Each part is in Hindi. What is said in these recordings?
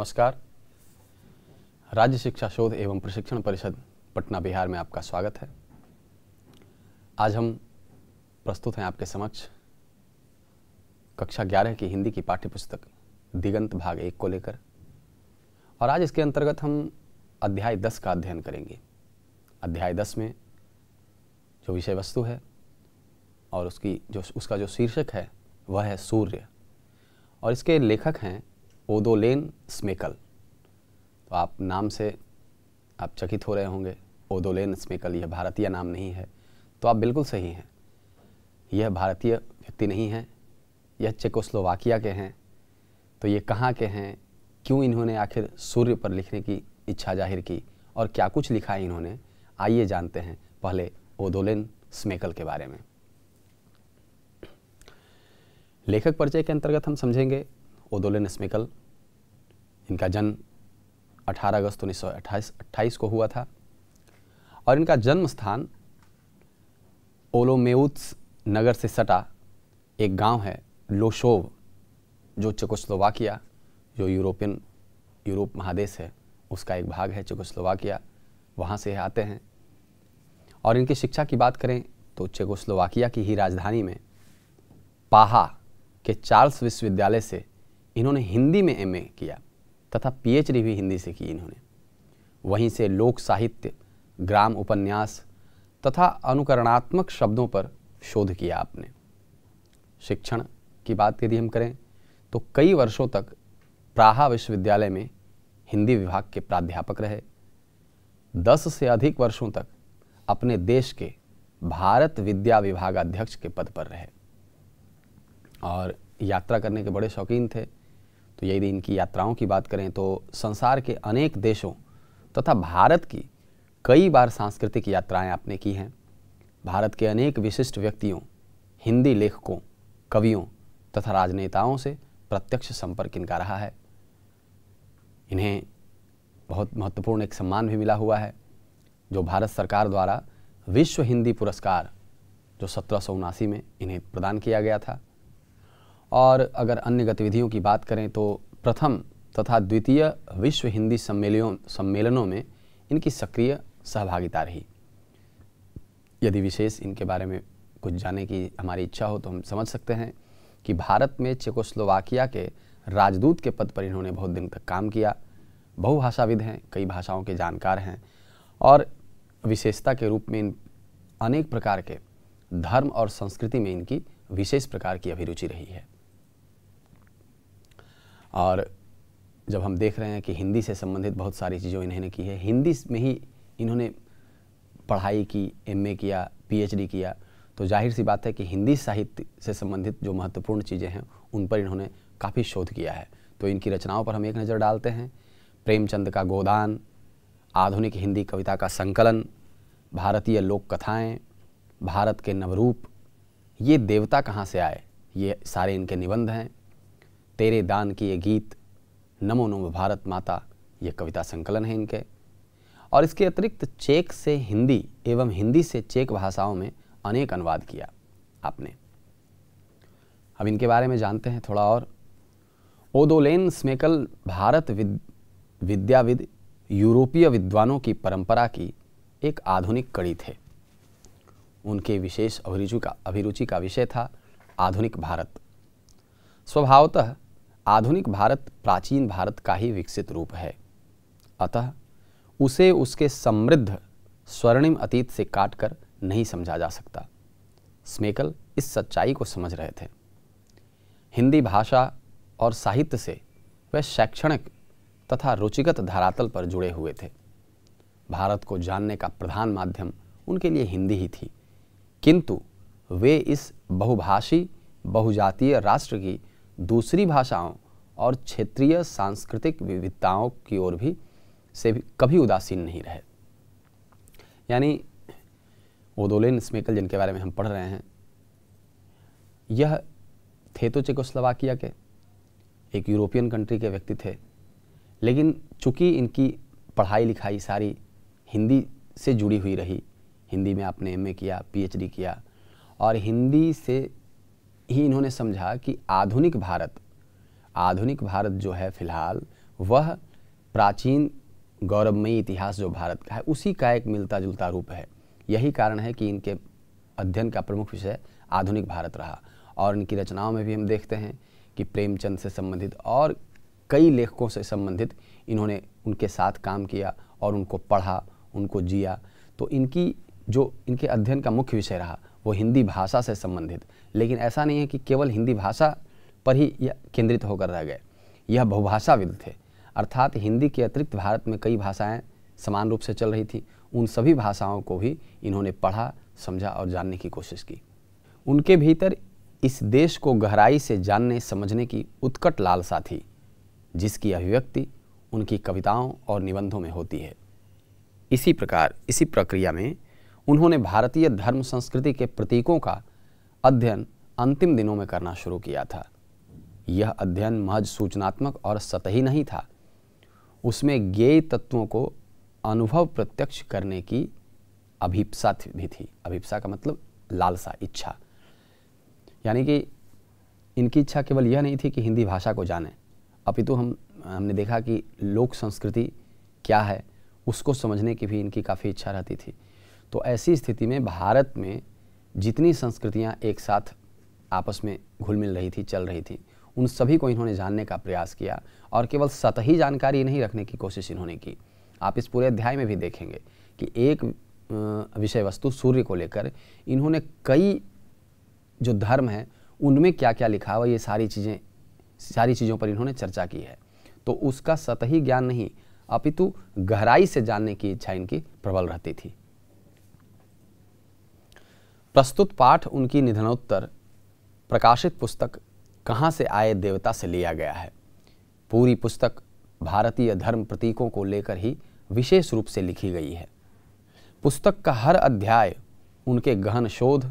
नमस्कार राज्य शिक्षा शोध एवं प्रशिक्षण परिषद पटना बिहार में आपका स्वागत है आज हम प्रस्तुत हैं आपके समक्ष कक्षा ग्यारह की हिंदी की पाठ्यपुस्तक दिगंत भाग एक को लेकर और आज इसके अंतर्गत हम अध्याय दस का अध्ययन करेंगे अध्याय दस में जो विषय वस्तु है और उसकी जो उसका जो शीर्षक है वह है सूर्य और इसके लेखक हैं ओदोलेन स्मेकल तो आप नाम से आप चकित हो रहे होंगे ओदोलेन स्मेकल यह भारतीय नाम नहीं है तो आप बिल्कुल सही हैं यह भारतीय व्यक्ति नहीं है यह चेकोस्लोवाकिया के हैं तो ये कहाँ के हैं क्यों इन्होंने आखिर सूर्य पर लिखने की इच्छा जाहिर की और क्या कुछ लिखा है इन्होंने आइए जानते हैं पहले ओदोलेन स्मेकल के बारे में लेखक परिचय के अंतर्गत हम समझेंगे ओदोलेन स्मेकल इनका जन्म 18 अगस्त उन्नीस सौ अट्ठाईस को हुआ था और इनका जन्म स्थान ओलोमेउत्स नगर से सटा एक गांव है लोशोव जो चकोस्लोवाकिया जो यूरोपियन यूरोप महादेश है उसका एक भाग है चकोस्लोवाकिया वहाँ से आते हैं और इनकी शिक्षा की बात करें तो चेकोस्लोवाकिया की ही राजधानी में पाहा के चार्ल्स विश्वविद्यालय से इन्होंने हिंदी में एमए किया तथा पीएचडी भी हिंदी से की इन्होंने वहीं से लोक साहित्य ग्राम उपन्यास तथा अनुकरणात्मक शब्दों पर शोध किया आपने शिक्षण की बात यदि हम करें तो कई वर्षों तक प्राहा विश्वविद्यालय में हिंदी विभाग के प्राध्यापक रहे दस से अधिक वर्षों तक अपने देश के भारत विद्या विभाग अध्यक्ष के पद पर रहे और यात्रा करने के बड़े शौकीन थे तो यदि इनकी यात्राओं की बात करें तो संसार के अनेक देशों तथा भारत की कई बार सांस्कृतिक यात्राएं आपने की हैं भारत के अनेक विशिष्ट व्यक्तियों हिंदी लेखकों कवियों तथा राजनेताओं से प्रत्यक्ष संपर्क इनका रहा है इन्हें बहुत महत्वपूर्ण एक सम्मान भी मिला हुआ है जो भारत सरकार द्वारा विश्व हिंदी पुरस्कार जो सत्रह में इन्हें प्रदान किया गया था और अगर अन्य गतिविधियों की बात करें तो प्रथम तथा द्वितीय विश्व हिंदी सम्मेलनों सम्मेलनों में इनकी सक्रिय सहभागिता रही यदि विशेष इनके बारे में कुछ जानने की हमारी इच्छा हो तो हम समझ सकते हैं कि भारत में चेकोस्लोवाकिया के राजदूत के पद पर इन्होंने बहुत दिन तक काम किया बहुभाषाविद हैं कई भाषाओं के जानकार हैं और विशेषता के रूप में इन अनेक प्रकार के धर्म और संस्कृति में इनकी विशेष प्रकार की अभिरुचि रही है और जब हम देख रहे हैं कि हिंदी से संबंधित बहुत सारी चीज़ों इन्होंने की है हिंदी में ही इन्होंने पढ़ाई की एमए किया पीएचडी किया तो जाहिर सी बात है कि हिंदी साहित्य से संबंधित जो महत्वपूर्ण चीज़ें हैं उन पर इन्होंने काफ़ी शोध किया है तो इनकी रचनाओं पर हम एक नज़र डालते हैं प्रेमचंद का गोदान आधुनिक हिंदी कविता का संकलन भारतीय लोक कथाएँ भारत के नवरूप ये देवता कहाँ से आए ये सारे इनके निबंध हैं तेरे दान की ये गीत नमो नमो भारत माता ये कविता संकलन है इनके और इसके अतिरिक्त चेक से हिंदी एवं हिंदी से चेक भाषाओं में अनेक अनुवाद किया आपने अब इनके बारे में जानते हैं थोड़ा और ओदोलेन स्मेकल भारत विद, विद्याविद यूरोपीय विद्वानों की परंपरा की एक आधुनिक कड़ी थे उनके विशेष अभिरुचि का अभिरुचि का विषय था आधुनिक भारत स्वभावतः आधुनिक भारत प्राचीन भारत का ही विकसित रूप है अतः उसे उसके समृद्ध स्वर्णिम अतीत से काटकर नहीं समझा जा सकता स्मेकल इस सच्चाई को समझ रहे थे हिंदी भाषा और साहित्य से वह शैक्षणिक तथा रुचिगत धरातल पर जुड़े हुए थे भारत को जानने का प्रधान माध्यम उनके लिए हिंदी ही थी किंतु वे इस बहुभाषी बहुजातीय राष्ट्र की दूसरी भाषाओं और क्षेत्रीय सांस्कृतिक विविधताओं की ओर भी से भी कभी उदासीन नहीं रहे यानी ओदोलिन स्मेकल जिनके बारे में हम पढ़ रहे हैं यह थे तो चेकोस्लोवाकिया के एक यूरोपियन कंट्री के व्यक्ति थे लेकिन चूंकि इनकी पढ़ाई लिखाई सारी हिंदी से जुड़ी हुई रही हिंदी में आपने एम किया पी किया और हिंदी से ही इन्होंने समझा कि आधुनिक भारत आधुनिक भारत जो है फिलहाल वह प्राचीन गौरवमयी इतिहास जो भारत का है उसी का एक मिलता जुलता रूप है यही कारण है कि इनके अध्ययन का प्रमुख विषय आधुनिक भारत रहा और इनकी रचनाओं में भी हम देखते हैं कि प्रेमचंद से संबंधित और कई लेखकों से संबंधित इन्होंने उनके साथ काम किया और उनको पढ़ा उनको जिया तो इनकी जो इनके अध्ययन का मुख्य विषय रहा वो हिंदी भाषा से संबंधित लेकिन ऐसा नहीं है कि केवल हिंदी भाषा पर ही यह केंद्रित होकर रह गए यह बहुभाषाविद थे अर्थात हिंदी के अतिरिक्त भारत में कई भाषाएं समान रूप से चल रही थी उन सभी भाषाओं को भी इन्होंने पढ़ा समझा और जानने की कोशिश की उनके भीतर इस देश को गहराई से जानने समझने की उत्कट लालसा थी जिसकी अभिव्यक्ति उनकी कविताओं और निबंधों में होती है इसी प्रकार इसी प्रक्रिया में उन्होंने भारतीय धर्म संस्कृति के प्रतीकों का अध्ययन अंतिम दिनों में करना शुरू किया था यह अध्ययन महज सूचनात्मक और सतही नहीं था उसमें ज्ञेय तत्वों को अनुभव प्रत्यक्ष करने की अभिप्सा भी थी अभिप्सा का मतलब लालसा इच्छा यानी कि इनकी इच्छा केवल यह नहीं थी कि हिंदी भाषा को जानें अपितु हम हमने देखा कि लोक संस्कृति क्या है उसको समझने की भी इनकी काफ़ी इच्छा रहती थी तो ऐसी स्थिति में भारत में जितनी संस्कृतियाँ एक साथ आपस में घुल मिल रही थी चल रही थी उन सभी को इन्होंने जानने का प्रयास किया और केवल सतही जानकारी नहीं रखने की कोशिश इन्होंने की आप इस पूरे अध्याय में भी देखेंगे कि एक विषय वस्तु सूर्य को लेकर इन्होंने कई जो धर्म हैं उनमें क्या क्या लिखा हुआ ये सारी चीज़ें सारी चीज़ों पर इन्होंने चर्चा की है तो उसका सतही ज्ञान नहीं अपितु गहराई से जानने की इच्छा इनकी प्रबल रहती थी प्रस्तुत पाठ उनकी निधनोत्तर प्रकाशित पुस्तक कहाँ से आए देवता से लिया गया है पूरी पुस्तक भारतीय धर्म प्रतीकों को लेकर ही विशेष रूप से लिखी गई है पुस्तक का हर अध्याय उनके गहन शोध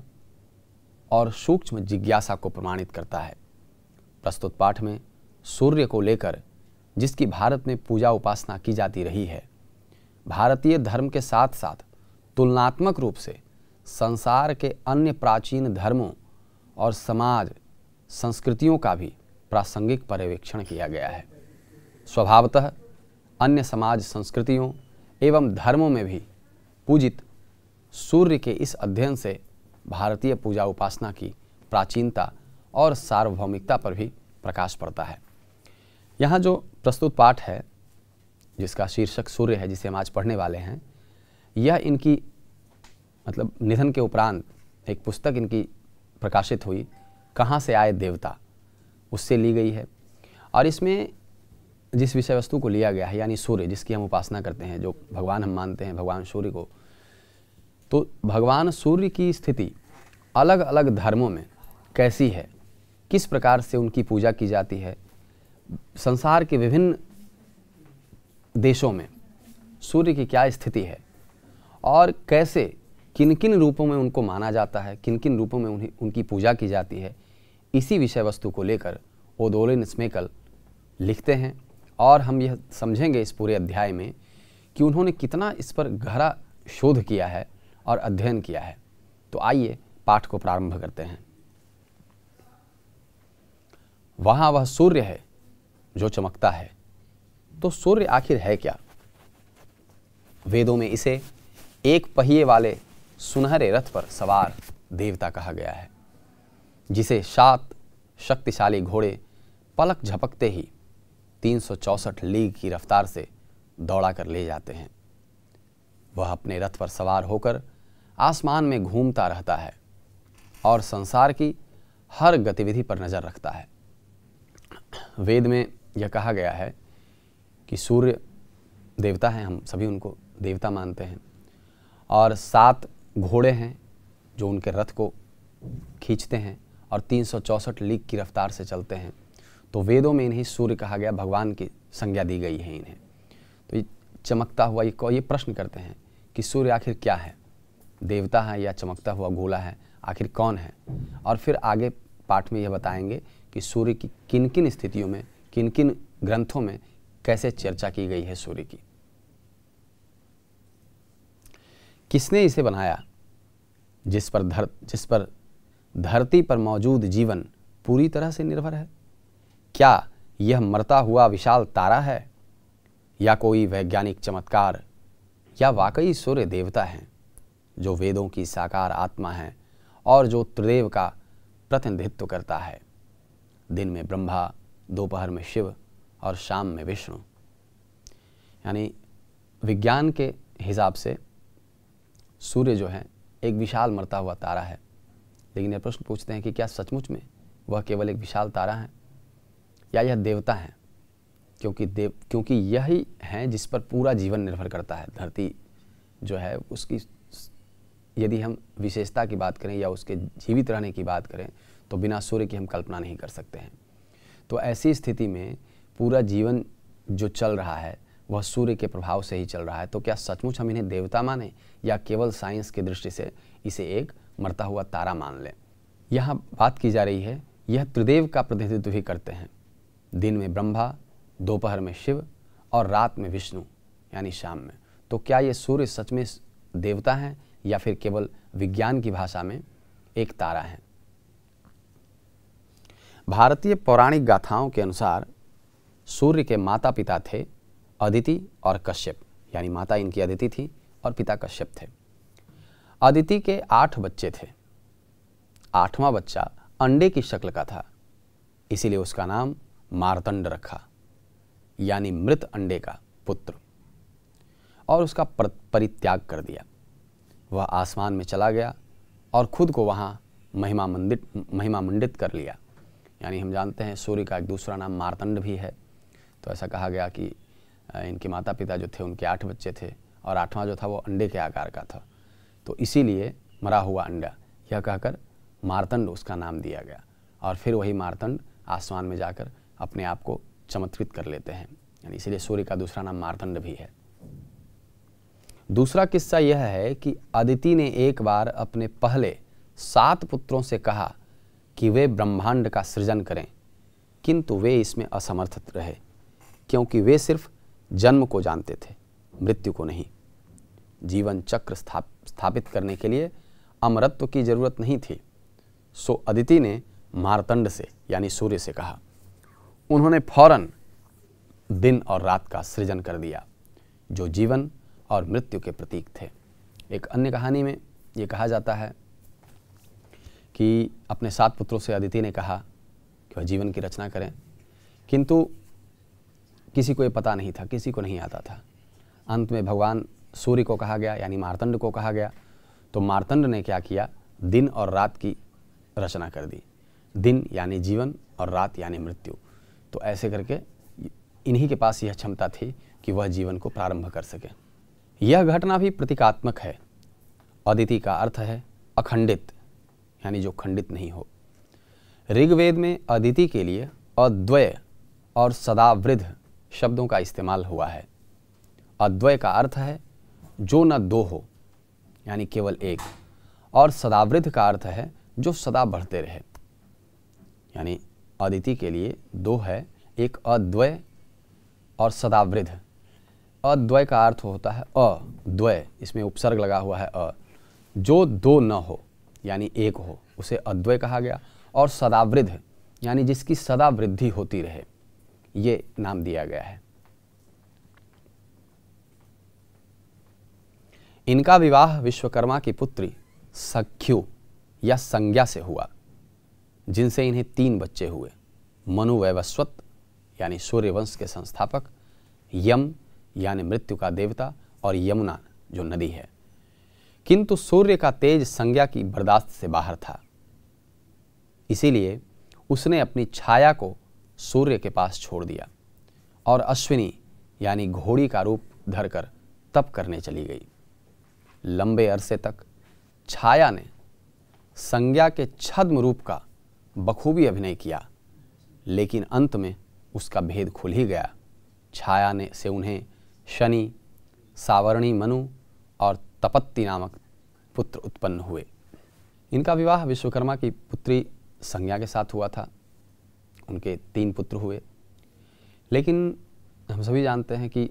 और सूक्ष्म जिज्ञासा को प्रमाणित करता है प्रस्तुत पाठ में सूर्य को लेकर जिसकी भारत में पूजा उपासना की जाती रही है भारतीय धर्म के साथ साथ तुलनात्मक रूप से संसार के अन्य प्राचीन धर्मों और समाज संस्कृतियों का भी प्रासंगिक पर्यवेक्षण किया गया है स्वभावतः अन्य समाज संस्कृतियों एवं धर्मों में भी पूजित सूर्य के इस अध्ययन से भारतीय पूजा उपासना की प्राचीनता और सार्वभौमिकता पर भी प्रकाश पड़ता है यहाँ जो प्रस्तुत पाठ है जिसका शीर्षक सूर्य है जिसे हम आज पढ़ने वाले हैं यह इनकी मतलब निधन के उपरांत एक पुस्तक इनकी प्रकाशित हुई कहाँ से आए देवता उससे ली गई है और इसमें जिस विषय वस्तु को लिया गया है यानी सूर्य जिसकी हम उपासना करते हैं जो भगवान हम मानते हैं भगवान सूर्य को तो भगवान सूर्य की स्थिति अलग अलग धर्मों में कैसी है किस प्रकार से उनकी पूजा की जाती है संसार के विभिन्न देशों में सूर्य की क्या स्थिति है और कैसे किन किन रूपों में उनको माना जाता है किन किन रूपों में उन्हें उनकी पूजा की जाती है इसी विषय वस्तु को लेकर ओदोलिन स्मेकल लिखते हैं और हम यह समझेंगे इस पूरे अध्याय में कि उन्होंने कितना इस पर गहरा शोध किया है और अध्ययन किया है तो आइए पाठ को प्रारंभ करते हैं वहाँ वह सूर्य है जो चमकता है तो सूर्य आखिर है क्या वेदों में इसे एक पहिए वाले सुनहरे रथ पर सवार देवता कहा गया है जिसे सात शक्तिशाली घोड़े पलक झपकते ही तीन लीग की रफ्तार से दौड़ा कर ले जाते हैं वह अपने रथ पर सवार होकर आसमान में घूमता रहता है और संसार की हर गतिविधि पर नज़र रखता है वेद में यह कहा गया है कि सूर्य देवता हैं हम सभी उनको देवता मानते हैं और सात घोड़े हैं जो उनके रथ को खींचते हैं और तीन लीग की रफ्तार से चलते हैं तो वेदों में इन्हें सूर्य कहा गया भगवान की संज्ञा दी गई है इन्हें तो ये चमकता हुआ ये ये प्रश्न करते हैं कि सूर्य आखिर क्या है देवता है या चमकता हुआ गोला है आखिर कौन है और फिर आगे पाठ में यह बताएंगे कि सूर्य की किन किन स्थितियों में किन किन ग्रंथों में कैसे चर्चा की गई है सूर्य की किसने इसे बनाया जिस पर धर जिस पर धरती पर मौजूद जीवन पूरी तरह से निर्भर है क्या यह मरता हुआ विशाल तारा है या कोई वैज्ञानिक चमत्कार या वाकई सूर्य देवता हैं जो वेदों की साकार आत्मा हैं और जो त्रिदेव का प्रतिनिधित्व करता है दिन में ब्रह्मा दोपहर में शिव और शाम में विष्णु यानी विज्ञान के हिसाब से सूर्य जो है एक विशाल मरता हुआ तारा है लेकिन यह प्रश्न पूछते हैं कि क्या सचमुच में वह केवल एक विशाल तारा है या यह देवता है क्योंकि देव क्योंकि यही है जिस पर पूरा जीवन निर्भर करता है धरती जो है उसकी यदि हम विशेषता की बात करें या उसके जीवित रहने की बात करें तो बिना सूर्य की हम कल्पना नहीं कर सकते हैं तो ऐसी स्थिति में पूरा जीवन जो चल रहा है वह सूर्य के प्रभाव से ही चल रहा है तो क्या सचमुच हम इन्हें देवता माने या केवल साइंस की दृष्टि से इसे एक मरता हुआ तारा मान लें यहाँ बात की जा रही है यह त्रिदेव का प्रतिनिधित्व भी करते हैं दिन में ब्रह्मा दोपहर में शिव और रात में विष्णु यानी शाम में तो क्या ये सूर्य सच में देवता हैं या फिर केवल विज्ञान की भाषा में एक तारा है भारतीय पौराणिक गाथाओं के अनुसार सूर्य के माता पिता थे अदिति और कश्यप यानी माता इनकी अदिति थी और पिता कश्यप थे अदिति के आठ बच्चे थे आठवां बच्चा अंडे की शक्ल का था इसीलिए उसका नाम मारतंड रखा यानी मृत अंडे का पुत्र और उसका परित्याग कर दिया वह आसमान में चला गया और खुद को वहाँ महिमा मंडित महिमा मंडित कर लिया यानी हम जानते हैं सूर्य का एक दूसरा नाम मारतंड भी है तो ऐसा कहा गया कि इनके माता पिता जो थे उनके आठ बच्चे थे और आठवां जो था वो अंडे के आकार का था तो इसीलिए मरा हुआ अंडा यह कहकर मारतंड उसका नाम दिया गया और फिर वही मारतंड आसमान में जाकर अपने आप को चमत्कृत कर लेते हैं यानी इसीलिए सूर्य का दूसरा नाम मारतंड भी है दूसरा किस्सा यह है कि अदिति ने एक बार अपने पहले सात पुत्रों से कहा कि वे ब्रह्मांड का सृजन करें किंतु वे इसमें असमर्थ रहे क्योंकि वे सिर्फ जन्म को जानते थे मृत्यु को नहीं जीवन चक्र स्थापित स्थापित करने के लिए अमरत्व की जरूरत नहीं थी सो अदिति ने मारतंड से यानी सूर्य से कहा उन्होंने फौरन दिन और रात का सृजन कर दिया जो जीवन और मृत्यु के प्रतीक थे एक अन्य कहानी में ये कहा जाता है कि अपने सात पुत्रों से अदिति ने कहा कि वह जीवन की रचना करें किंतु किसी को ये पता नहीं था किसी को नहीं आता था अंत में भगवान सूर्य को कहा गया यानी मारतंड को कहा गया तो मारतंड ने क्या किया दिन और रात की रचना कर दी दिन यानी जीवन और रात यानी मृत्यु तो ऐसे करके इन्हीं के पास यह क्षमता थी कि वह जीवन को प्रारंभ कर सके यह घटना भी प्रतीकात्मक है अदिति का अर्थ है अखंडित यानी जो खंडित नहीं हो ऋग्वेद में अदिति के लिए अद्वय और सदावृद्ध शब्दों का इस्तेमाल हुआ है अद्वय का अर्थ है जो न दो हो यानी केवल एक और सदावृद्ध का अर्थ है जो सदा बढ़ते रहे यानी अदिति के लिए दो है एक अद्वय और सदावृद्ध अद्वय का अर्थ होता है अद्वय इसमें उपसर्ग लगा हुआ है अ जो दो न हो यानी एक हो उसे अद्वय कहा गया और सदावृद्ध यानी जिसकी सदा वृद्धि होती रहे ये नाम दिया गया है इनका विवाह विश्वकर्मा की पुत्री सख्यु या संज्ञा से हुआ जिनसे इन्हें तीन बच्चे हुए मनुवैवस्वत यानी सूर्यवंश के संस्थापक यम यानी मृत्यु का देवता और यमुना जो नदी है किंतु सूर्य का तेज संज्ञा की बर्दाश्त से बाहर था इसीलिए उसने अपनी छाया को सूर्य के पास छोड़ दिया और अश्विनी यानी घोड़ी का रूप धरकर तप करने चली गई लंबे अरसे तक छाया ने संज्ञा के छद्म रूप का बखूबी अभिनय किया लेकिन अंत में उसका भेद खुल ही गया छाया ने से उन्हें शनि सावरणी मनु और तपत्ति नामक पुत्र उत्पन्न हुए इनका विवाह विश्वकर्मा की पुत्री संज्ञा के साथ हुआ था उनके तीन पुत्र हुए लेकिन हम सभी जानते हैं कि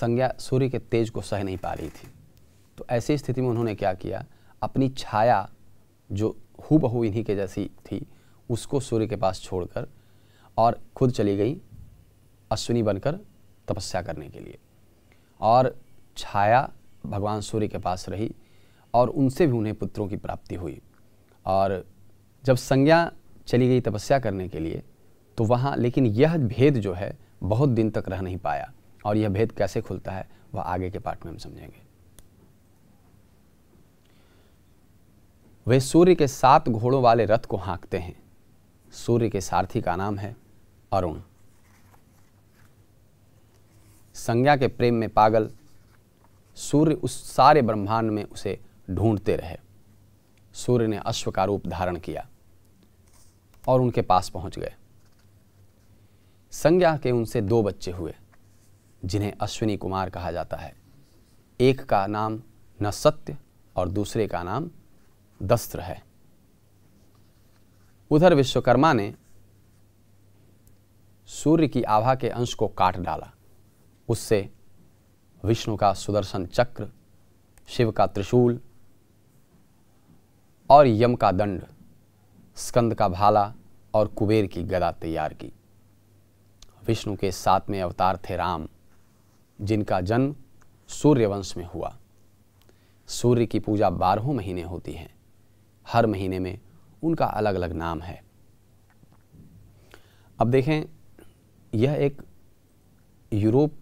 संज्ञा सूर्य के तेज को सह नहीं पा रही थी तो ऐसी स्थिति में उन्होंने क्या किया अपनी छाया जो हु बहू इन्हीं के जैसी थी उसको सूर्य के पास छोड़कर और खुद चली गई अश्विनी बनकर तपस्या करने के लिए और छाया भगवान सूर्य के पास रही और उनसे भी उन्हें पुत्रों की प्राप्ति हुई और जब संज्ञा चली गई तपस्या करने के लिए तो वहाँ लेकिन यह भेद जो है बहुत दिन तक रह नहीं पाया और यह भेद कैसे खुलता है वह आगे के पाठ में हम समझेंगे वे सूर्य के सात घोड़ों वाले रथ को हाँकते हैं सूर्य के सारथी का नाम है अरुण संज्ञा के प्रेम में पागल सूर्य उस सारे ब्रह्मांड में उसे ढूंढते रहे सूर्य ने अश्व का रूप धारण किया और उनके पास पहुंच गए संज्ञा के उनसे दो बच्चे हुए जिन्हें अश्विनी कुमार कहा जाता है एक का नाम न सत्य और दूसरे का नाम दस्त्र है उधर विश्वकर्मा ने सूर्य की आभा के अंश को काट डाला उससे विष्णु का सुदर्शन चक्र शिव का त्रिशूल और यम का दंड स्कंद का भाला और कुबेर की गदा तैयार की विष्णु के सातवें अवतार थे राम जिनका जन्म सूर्यवंश में हुआ सूर्य की पूजा बारहों महीने होती है हर महीने में उनका अलग अलग नाम है अब देखें यह एक यूरोप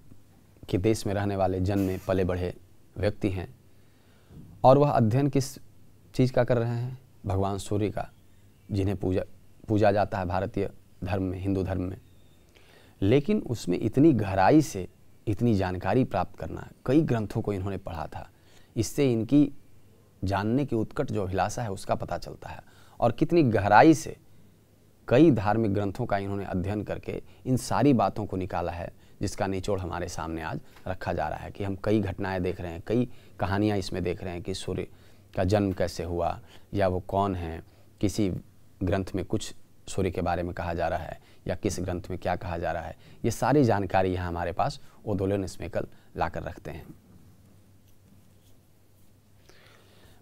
के देश में रहने वाले में पले बढ़े व्यक्ति हैं और वह अध्ययन किस चीज़ का कर रहे हैं भगवान सूर्य का जिन्हें पूजा पूजा जाता है भारतीय धर्म में हिंदू धर्म में लेकिन उसमें इतनी गहराई से इतनी जानकारी प्राप्त करना कई ग्रंथों को इन्होंने पढ़ा था इससे इनकी जानने की उत्कट जो अभिलाषा है उसका पता चलता है और कितनी गहराई से कई धार्मिक ग्रंथों का इन्होंने अध्ययन करके इन सारी बातों को निकाला है जिसका निचोड़ हमारे सामने आज रखा जा रहा है कि हम कई घटनाएं देख रहे हैं कई कहानियां इसमें देख रहे हैं कि सूर्य का जन्म कैसे हुआ या वो कौन है किसी ग्रंथ में कुछ सूर्य के बारे में कहा जा रहा है या किस ग्रंथ में क्या कहा जा रहा है ये सारी जानकारी यहाँ हमारे पास ओदोलन स्मेकल ला कर रखते हैं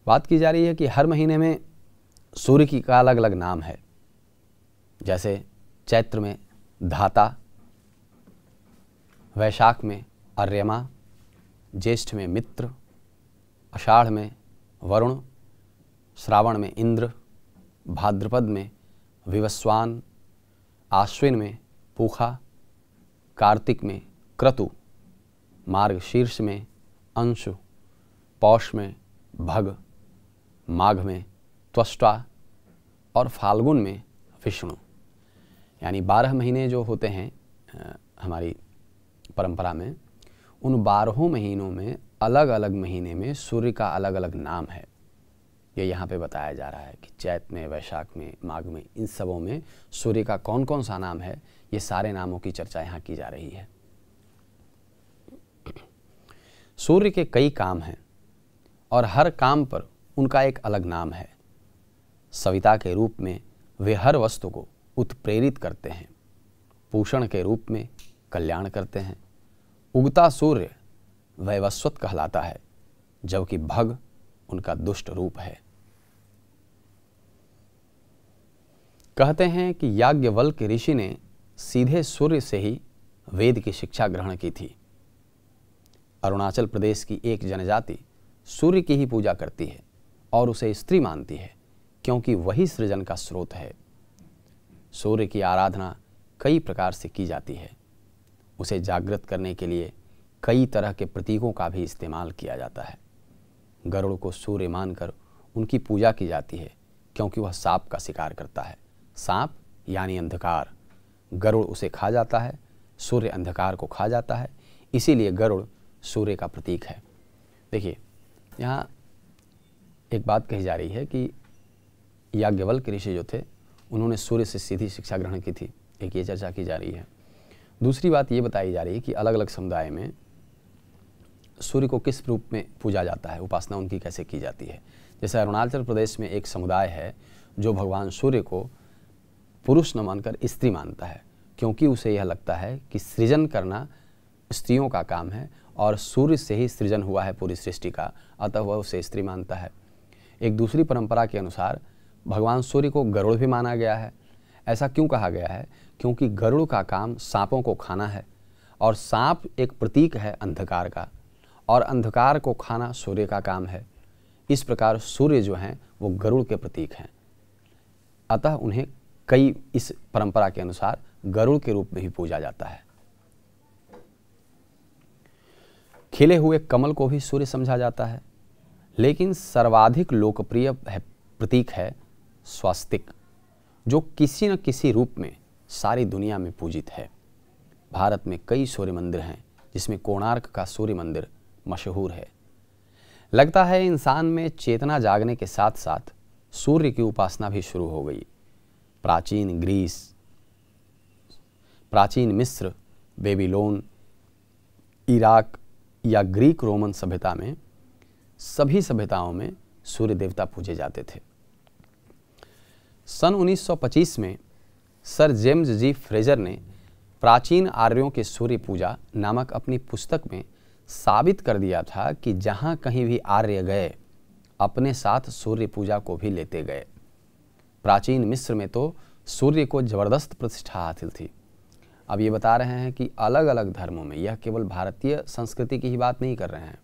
बात की जा रही है कि हर महीने में सूर्य की का अलग अलग नाम है जैसे चैत्र में धाता वैशाख में अर्यमा ज्येष्ठ में मित्र अषाढ़ में वरुण श्रावण में इंद्र भाद्रपद में विवस्वान आश्विन में पूखा कार्तिक में क्रतु मार्ग शीर्ष में अंशु पौष में भग माघ में त्वष्टा और फाल्गुन में विष्णु यानी बारह महीने जो होते हैं हमारी परंपरा में उन बारहों महीनों में अलग अलग महीने में सूर्य का अलग अलग नाम है ये यहाँ पे बताया जा रहा है कि चैत में वैशाख में माघ में इन सबों में सूर्य का कौन कौन सा नाम है ये सारे नामों की चर्चा यहाँ की जा रही है सूर्य के कई काम हैं और हर काम पर उनका एक अलग नाम है सविता के रूप में वे हर वस्तु को उत्प्रेरित करते हैं पोषण के रूप में कल्याण करते हैं उगता सूर्य वैवस्वत कहलाता है जबकि भग उनका दुष्ट रूप है कहते हैं कि याज्ञवल के ऋषि ने सीधे सूर्य से ही वेद की शिक्षा ग्रहण की थी अरुणाचल प्रदेश की एक जनजाति सूर्य की ही पूजा करती है और उसे स्त्री मानती है क्योंकि वही सृजन का स्रोत है सूर्य की आराधना कई प्रकार से की जाती है उसे जागृत करने के लिए कई तरह के प्रतीकों का भी इस्तेमाल किया जाता है गरुड़ को सूर्य मानकर उनकी पूजा की जाती है क्योंकि वह सांप का शिकार करता है सांप यानी अंधकार गरुड़ उसे खा जाता है सूर्य अंधकार को खा जाता है इसीलिए गरुड़ सूर्य का प्रतीक है देखिए यहाँ एक बात कही जा रही है कि याज्ञवल ऋषि जो थे उन्होंने सूर्य से सीधी शिक्षा ग्रहण की थी एक ये चर्चा की जा रही है दूसरी बात ये बताई जा रही है कि अलग अलग समुदाय में सूर्य को किस रूप में पूजा जाता है उपासना उनकी कैसे की जाती है जैसे अरुणाचल प्रदेश में एक समुदाय है जो भगवान सूर्य को पुरुष न मानकर स्त्री मानता है क्योंकि उसे यह लगता है कि सृजन करना स्त्रियों का काम है और सूर्य से ही सृजन हुआ है पूरी सृष्टि का अतः वह उसे स्त्री मानता है एक दूसरी परंपरा के अनुसार भगवान सूर्य को गरुड़ भी माना गया है ऐसा क्यों कहा गया है क्योंकि गरुड़ का काम सांपों को खाना है और सांप एक प्रतीक है अंधकार का और अंधकार को खाना सूर्य का काम है इस प्रकार सूर्य जो हैं वो गरुड़ के प्रतीक हैं अतः उन्हें कई इस परंपरा के अनुसार गरुड़ के रूप में ही पूजा जाता है खिले हुए कमल को भी सूर्य समझा जाता है लेकिन सर्वाधिक लोकप्रिय है प्रतीक है स्वास्तिक जो किसी न किसी रूप में सारी दुनिया में पूजित है भारत में कई सूर्य मंदिर हैं जिसमें कोणार्क का सूर्य मंदिर मशहूर है लगता है इंसान में चेतना जागने के साथ साथ सूर्य की उपासना भी शुरू हो गई प्राचीन ग्रीस प्राचीन मिस्र बेबीलोन इराक या ग्रीक रोमन सभ्यता में सभी सभ्यताओं में सूर्य देवता पूजे जाते थे सन 1925 में सर जेम्स जी फ्रेजर ने प्राचीन आर्यों के सूर्य पूजा नामक अपनी पुस्तक में साबित कर दिया था कि जहाँ कहीं भी आर्य गए अपने साथ सूर्य पूजा को भी लेते गए प्राचीन मिस्र में तो सूर्य को जबरदस्त प्रतिष्ठा हासिल थी अब ये बता रहे हैं कि अलग अलग धर्मों में यह केवल भारतीय संस्कृति की ही बात नहीं कर रहे हैं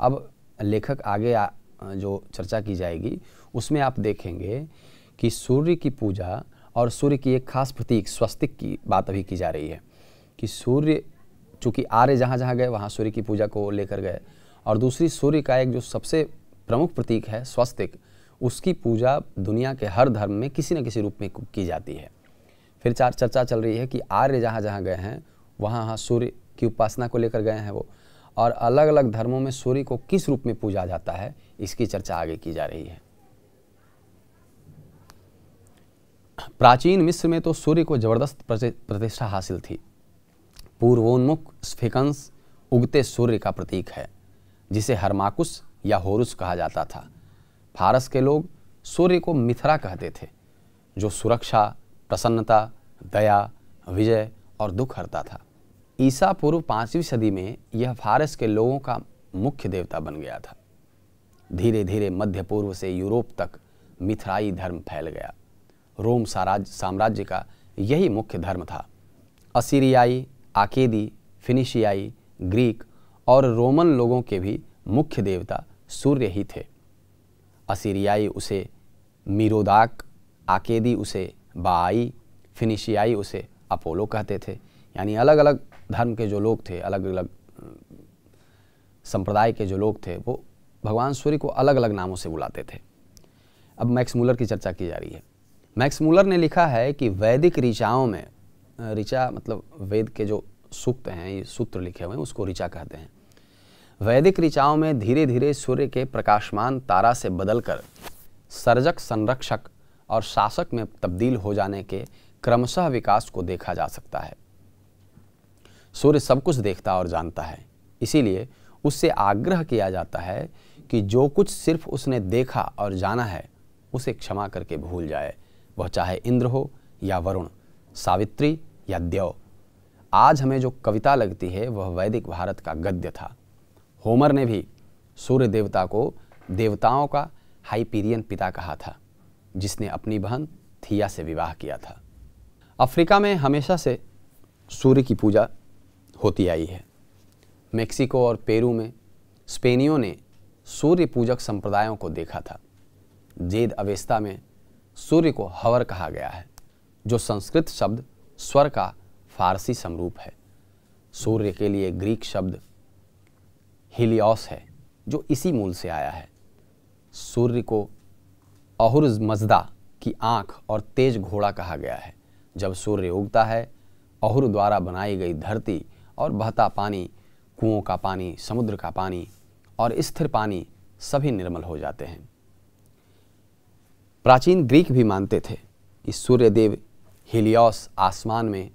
अब लेखक आगे आ, जो चर्चा की जाएगी उसमें आप देखेंगे कि सूर्य की पूजा और सूर्य की एक खास प्रतीक स्वस्तिक की बात अभी की जा रही है कि सूर्य चूँकि आर्य जहाँ जहाँ गए वहाँ सूर्य की पूजा को लेकर गए और दूसरी सूर्य का एक जो सबसे प्रमुख प्रतीक है स्वस्तिक उसकी पूजा दुनिया के हर धर्म में किसी न किसी रूप में की जाती है फिर चार चर्चा चल रही है कि आर्य जहाँ जहाँ गए हैं वहाँ वहाँ सूर्य की उपासना को लेकर गए हैं वो और अलग अलग धर्मों में सूर्य को किस रूप में पूजा जाता है इसकी चर्चा आगे की जा रही है प्राचीन मिस्र में तो सूर्य को जबरदस्त प्रतिष्ठा हासिल थी पूर्वोन्मुख स्फिकंस उगते सूर्य का प्रतीक है जिसे हरमाकुस या होरुस कहा जाता था फारस के लोग सूर्य को मिथरा कहते थे जो सुरक्षा प्रसन्नता दया विजय और दुख हरता था ईसा पूर्व पाँचवीं सदी में यह फारस के लोगों का मुख्य देवता बन गया था धीरे धीरे मध्य पूर्व से यूरोप तक मिथराई धर्म फैल गया रोम साराज साम्राज्य का यही मुख्य धर्म था असीरियाई आकेदी फिनिशियाई ग्रीक और रोमन लोगों के भी मुख्य देवता सूर्य ही थे असीरियाई उसे मीरोदाक आकेदी उसे बाई फिनिशियाई उसे अपोलो कहते थे यानी अलग अलग धर्म के जो लोग थे अलग अलग संप्रदाय के जो लोग थे वो भगवान सूर्य को अलग अलग नामों से बुलाते थे अब मैक्स मूलर की चर्चा की जा रही है मैक्स मूलर ने लिखा है कि वैदिक ऋचाओं में ऋचा मतलब वेद के जो सूक्त हैं ये सूत्र लिखे हुए हैं उसको ऋचा कहते हैं वैदिक ऋचाओं में धीरे धीरे सूर्य के प्रकाशमान तारा से बदलकर सर्जक संरक्षक और शासक में तब्दील हो जाने के क्रमशः विकास को देखा जा सकता है सूर्य सब कुछ देखता और जानता है इसीलिए उससे आग्रह किया जाता है कि जो कुछ सिर्फ उसने देखा और जाना है उसे क्षमा करके भूल जाए वह चाहे इंद्र हो या वरुण सावित्री या द्यव आज हमें जो कविता लगती है वह वैदिक भारत का गद्य था होमर ने भी सूर्य देवता को देवताओं का हाइपीरियन पिता कहा था जिसने अपनी बहन थिया से विवाह किया था अफ्रीका में हमेशा से सूर्य की पूजा होती आई है मेक्सिको और पेरू में स्पेनियों ने सूर्य पूजक संप्रदायों को देखा था जेद अवेस्ता में सूर्य को हवर कहा गया है जो संस्कृत शब्द स्वर का फारसी समरूप है सूर्य के लिए ग्रीक शब्द हिलियोस है जो इसी मूल से आया है सूर्य को अहुर मजदा की आंख और तेज घोड़ा कहा गया है जब सूर्य उगता है अहुर द्वारा बनाई गई धरती और बहता पानी कुओं का पानी समुद्र का पानी और स्थिर पानी सभी निर्मल हो जाते हैं प्राचीन ग्रीक भी मानते थे कि सूर्यदेव हिलियोस आसमान में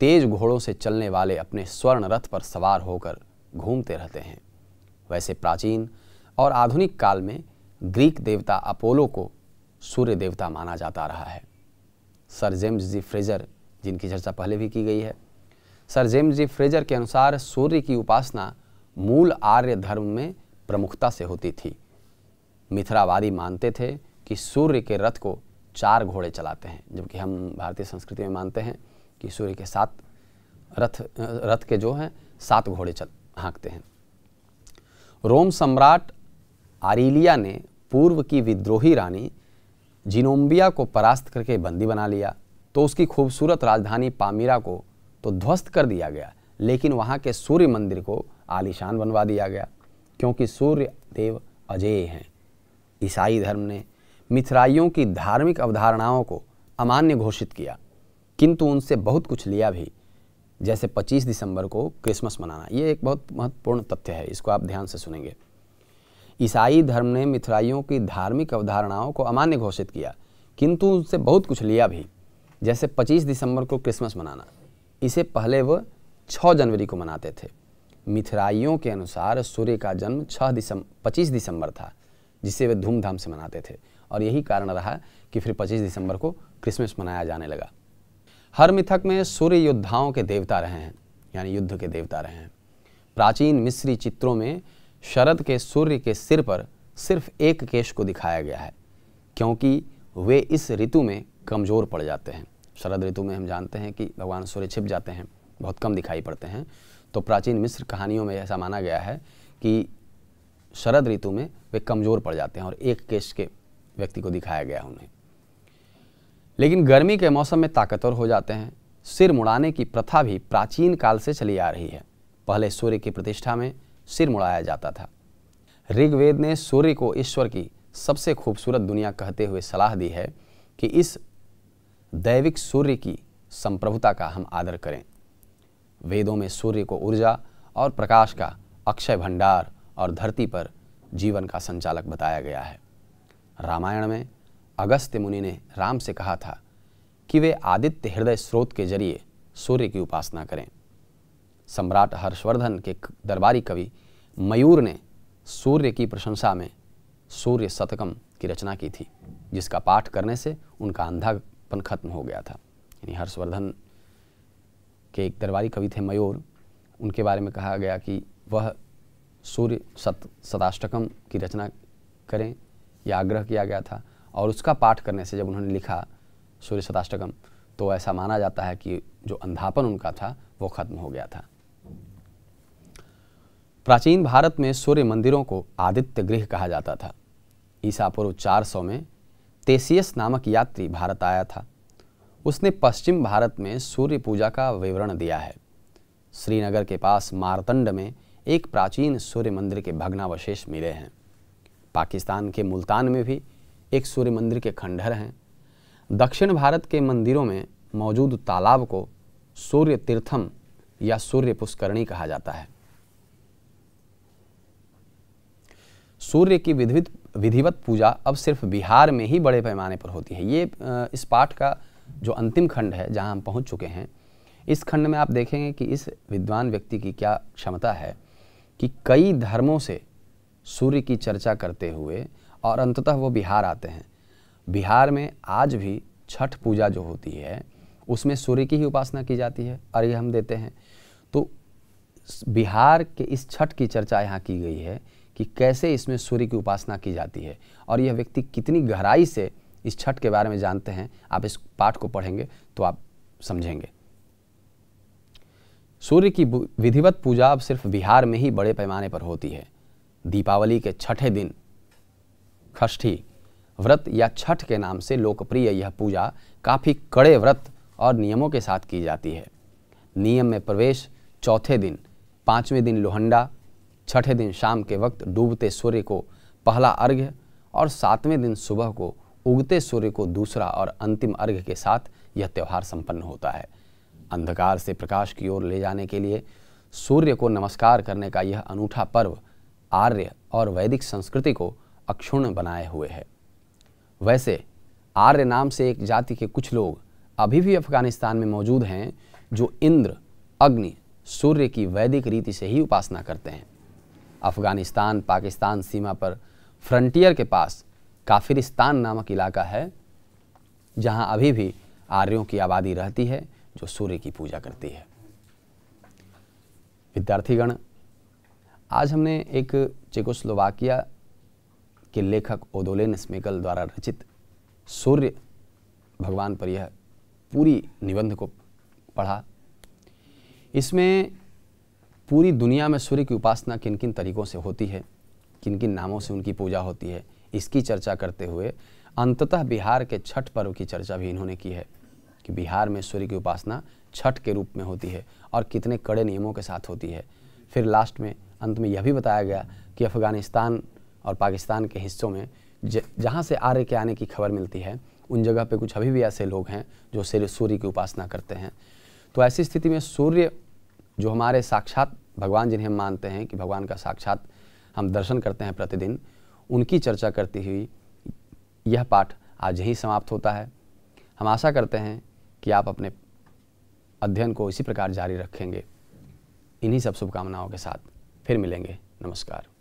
तेज घोड़ों से चलने वाले अपने स्वर्ण रथ पर सवार होकर घूमते रहते हैं वैसे प्राचीन और आधुनिक काल में ग्रीक देवता अपोलो को सूर्य देवता माना जाता रहा है सर जेम्स जी फ्रेजर जिनकी चर्चा पहले भी की गई है सर जेम्स जी फ्रेजर के अनुसार सूर्य की उपासना मूल आर्य धर्म में प्रमुखता से होती थी मिथरावादी मानते थे कि सूर्य के रथ को चार घोड़े चलाते हैं जबकि हम भारतीय संस्कृति में मानते हैं कि सूर्य के सात रथ रथ के जो हैं सात घोड़े चल हाँकते हैं रोम सम्राट आरिलिया ने पूर्व की विद्रोही रानी जिनोम्बिया को परास्त करके बंदी बना लिया तो उसकी खूबसूरत राजधानी पामीरा को तो ध्वस्त कर दिया गया लेकिन वहाँ के सूर्य मंदिर को आलिशान बनवा दिया गया क्योंकि सूर्य देव अजय हैं ईसाई धर्म ने मिथराइयों की धार्मिक अवधारणाओं को अमान्य घोषित किया किंतु उनसे बहुत कुछ लिया भी जैसे 25 दिसंबर को क्रिसमस मनाना ये एक बहुत महत्वपूर्ण तथ्य है इसको आप ध्यान से सुनेंगे ईसाई धर्म ने मिथराइयों की धार्मिक अवधारणाओं को अमान्य घोषित किया किंतु उनसे बहुत कुछ लिया भी जैसे 25 दिसंबर को क्रिसमस मनाना इसे पहले वह 6 जनवरी को मनाते थे मिथराइयों के अनुसार सूर्य का जन्म 6 दिसंबर पच्चीस दिसंबर था जिसे वे धूमधाम से मनाते थे और यही कारण रहा कि फिर 25 दिसंबर को क्रिसमस मनाया जाने लगा हर मिथक में सूर्य योद्धाओं के देवता रहे हैं यानी युद्ध के देवता रहे हैं प्राचीन मिस्री चित्रों में शरद के सूर्य के सिर पर सिर्फ एक केश को दिखाया गया है क्योंकि वे इस ऋतु में कमज़ोर पड़ जाते हैं शरद ऋतु में हम जानते हैं कि भगवान सूर्य छिप जाते हैं बहुत कम दिखाई पड़ते हैं तो प्राचीन मिस्र कहानियों में ऐसा माना गया है कि शरद ऋतु में वे कमज़ोर पड़ जाते हैं और एक केश के व्यक्ति को दिखाया गया उन्हें लेकिन गर्मी के मौसम में ताकतवर हो जाते हैं सिर मुड़ाने की प्रथा भी प्राचीन काल से चली आ रही है पहले सूर्य की प्रतिष्ठा में सिर मुड़ाया जाता था ऋग्वेद ने सूर्य को ईश्वर की सबसे खूबसूरत दुनिया कहते हुए सलाह दी है कि इस दैविक सूर्य की संप्रभुता का हम आदर करें वेदों में सूर्य को ऊर्जा और प्रकाश का अक्षय भंडार और धरती पर जीवन का संचालक बताया गया है रामायण में अगस्त्य मुनि ने राम से कहा था कि वे आदित्य हृदय स्रोत के जरिए सूर्य की उपासना करें सम्राट हर्षवर्धन के दरबारी कवि मयूर ने सूर्य की प्रशंसा में सूर्य शतकम की रचना की थी जिसका पाठ करने से उनका अंधा बचपन खत्म हो गया था यानी हर्षवर्धन के एक दरबारी कवि थे मयूर उनके बारे में कहा गया कि वह सूर्य सत सदाष्टकम की रचना करें यह आग्रह किया गया था और उसका पाठ करने से जब उन्होंने लिखा सूर्य सदाष्टकम तो ऐसा माना जाता है कि जो अंधापन उनका था वो खत्म हो गया था प्राचीन भारत में सूर्य मंदिरों को आदित्य गृह कहा जाता था ईसा पूर्व 400 में तेसियस नामक यात्री भारत आया था उसने पश्चिम भारत में सूर्य पूजा का विवरण दिया है श्रीनगर के पास मारतंड में एक प्राचीन सूर्य मंदिर के भग्नावशेष मिले हैं पाकिस्तान के मुल्तान में भी एक सूर्य मंदिर के खंडहर हैं दक्षिण भारत के मंदिरों में मौजूद तालाब को सूर्य तीर्थम या सूर्य पुष्करणी कहा जाता है सूर्य की विधिवत विधिवत पूजा अब सिर्फ बिहार में ही बड़े पैमाने पर होती है ये इस पाठ का जो अंतिम खंड है जहाँ हम पहुँच चुके हैं इस खंड में आप देखेंगे कि इस विद्वान व्यक्ति की क्या क्षमता है कि कई धर्मों से सूर्य की चर्चा करते हुए और अंततः वो बिहार आते हैं बिहार में आज भी छठ पूजा जो होती है उसमें सूर्य की ही उपासना की जाती है अर्घ्य हम देते हैं तो बिहार के इस छठ की चर्चा यहाँ की गई है कि कैसे इसमें सूर्य की उपासना की जाती है और यह व्यक्ति कितनी गहराई से इस छठ के बारे में जानते हैं आप इस पाठ को पढ़ेंगे तो आप समझेंगे सूर्य की विधिवत पूजा अब सिर्फ बिहार में ही बड़े पैमाने पर होती है दीपावली के छठे दिन खष्ठी व्रत या छठ के नाम से लोकप्रिय यह पूजा काफ़ी कड़े व्रत और नियमों के साथ की जाती है नियम में प्रवेश चौथे दिन पाँचवें दिन लोहंडा छठे दिन शाम के वक्त डूबते सूर्य को पहला अर्घ्य और सातवें दिन सुबह को उगते सूर्य को दूसरा और अंतिम अर्घ्य के साथ यह त्यौहार संपन्न होता है अंधकार से प्रकाश की ओर ले जाने के लिए सूर्य को नमस्कार करने का यह अनूठा पर्व आर्य और वैदिक संस्कृति को अक्षुण बनाए हुए है वैसे आर्य नाम से एक जाति के कुछ लोग अभी भी अफगानिस्तान में मौजूद हैं जो इंद्र अग्नि सूर्य की वैदिक रीति से ही उपासना करते हैं अफ़गानिस्तान पाकिस्तान सीमा पर फ्रंटियर के पास काफिरिस्तान नामक इलाका है जहां अभी भी आर्यों की आबादी रहती है जो सूर्य की पूजा करती है विद्यार्थीगण आज हमने एक चेकोस्लोवाकिया के लेखक ओदोलेन स्मेगल द्वारा रचित सूर्य भगवान पर यह पूरी निबंध को पढ़ा इसमें पूरी दुनिया में सूर्य की उपासना किन किन तरीक़ों से होती है किन किन नामों से उनकी पूजा होती है इसकी चर्चा करते हुए अंततः बिहार के छठ पर्व की चर्चा भी इन्होंने की है कि बिहार में सूर्य की उपासना छठ के रूप में होती है और कितने कड़े नियमों के साथ होती है फिर लास्ट में अंत में यह भी बताया गया कि अफ़गानिस्तान और पाकिस्तान के हिस्सों में जहाँ से आर्य के आने की खबर मिलती है उन जगह पे कुछ अभी भी ऐसे लोग हैं जो सूर्य की उपासना करते हैं तो ऐसी स्थिति में सूर्य जो हमारे साक्षात भगवान जिन्हें हम मानते हैं कि भगवान का साक्षात हम दर्शन करते हैं प्रतिदिन उनकी चर्चा करती हुई यह पाठ आज ही समाप्त होता है हम आशा करते हैं कि आप अपने अध्ययन को इसी प्रकार जारी रखेंगे इन्हीं सब शुभकामनाओं के साथ फिर मिलेंगे नमस्कार